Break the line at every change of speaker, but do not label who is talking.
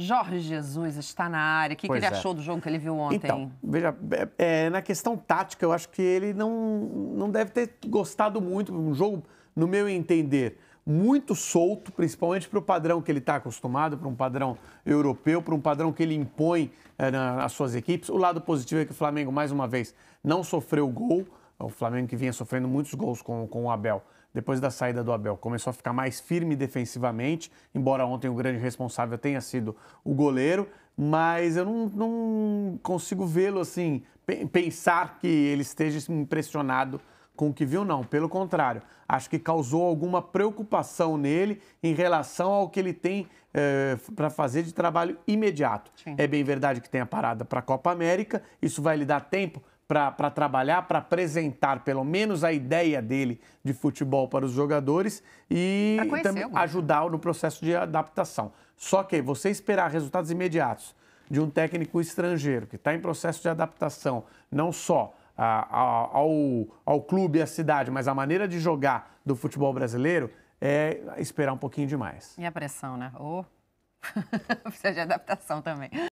Jorge Jesus está na área. O que, que ele é. achou do jogo que ele viu ontem? Então, veja, é, é, na questão tática, eu acho que ele não, não deve ter gostado muito. Um jogo, no meu entender, muito solto, principalmente para o padrão que ele está acostumado, para um padrão europeu, para um padrão que ele impõe é, nas suas equipes. O lado positivo é que o Flamengo, mais uma vez, não sofreu gol. O Flamengo que vinha sofrendo muitos gols com, com o Abel depois da saída do Abel. Começou a ficar mais firme defensivamente, embora ontem o grande responsável tenha sido o goleiro, mas eu não, não consigo vê-lo assim, pensar que ele esteja impressionado com o que viu, não. Pelo contrário, acho que causou alguma preocupação nele em relação ao que ele tem eh, para fazer de trabalho imediato. Sim. É bem verdade que tem a parada para a Copa América, isso vai lhe dar tempo para trabalhar, para apresentar pelo menos a ideia dele de futebol para os jogadores e também né? ajudar no processo de adaptação. Só que você esperar resultados imediatos de um técnico estrangeiro que está em processo de adaptação, não só a, a, ao, ao clube e à cidade, mas à maneira de jogar do futebol brasileiro, é esperar um pouquinho demais. E a pressão, né? Ou oh. precisa de adaptação também.